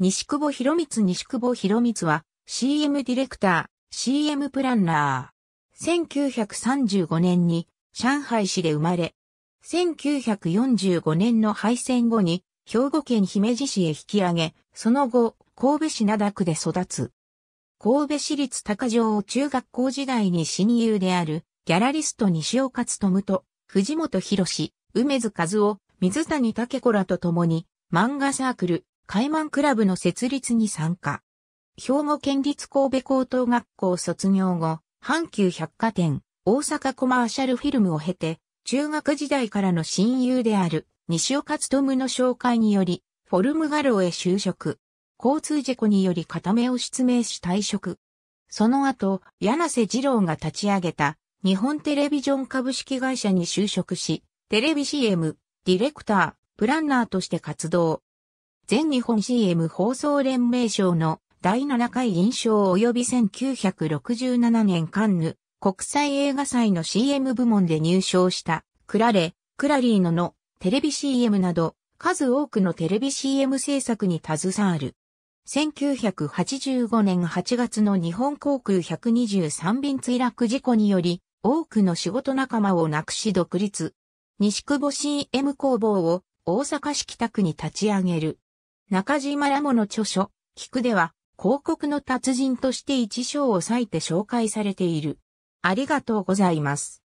西久保博光西久保博光は CM ディレクター、CM プランナー。1935年に上海市で生まれ、1945年の敗戦後に兵庫県姫路市へ引き上げ、その後、神戸市灘区で育つ。神戸市立高城中学校時代に親友であるギャラリスト西尾勝と藤本博史、梅津和夫、水谷武子らと共に漫画サークル、海満クラブの設立に参加。兵庫県立神戸高等学校卒業後、阪急百貨店、大阪コマーシャルフィルムを経て、中学時代からの親友である西岡努の紹介により、フォルムロ廊へ就職。交通事故により片目を失明し退職。その後、柳瀬二郎が立ち上げた日本テレビジョン株式会社に就職し、テレビ CM、ディレクター、プランナーとして活動。全日本 CM 放送連盟賞の第7回銀賞及び1967年カンヌ国際映画祭の CM 部門で入賞したクラレ、クラリーノのテレビ CM など数多くのテレビ CM 制作に携わる。1985年8月の日本航空123便墜落事故により、多くの仕事仲間を亡くし独立。西久保 CM 工房を大阪市北区に立ち上げる。中島ラモの著書、菊では、広告の達人として一章を割いて紹介されている。ありがとうございます。